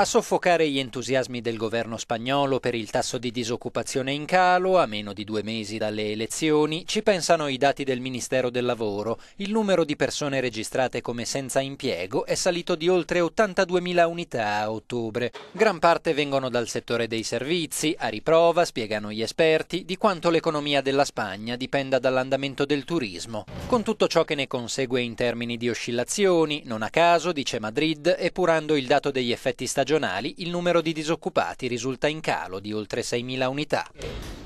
A soffocare gli entusiasmi del governo spagnolo per il tasso di disoccupazione in calo, a meno di due mesi dalle elezioni, ci pensano i dati del Ministero del Lavoro. Il numero di persone registrate come senza impiego è salito di oltre 82.000 unità a ottobre. Gran parte vengono dal settore dei servizi, a riprova, spiegano gli esperti, di quanto l'economia della Spagna dipenda dall'andamento del turismo. Con tutto ciò che ne consegue in termini di oscillazioni, non a caso, dice Madrid, epurando il dato degli effetti stagionali, stagionali il numero di disoccupati risulta in calo di oltre 6.000 unità.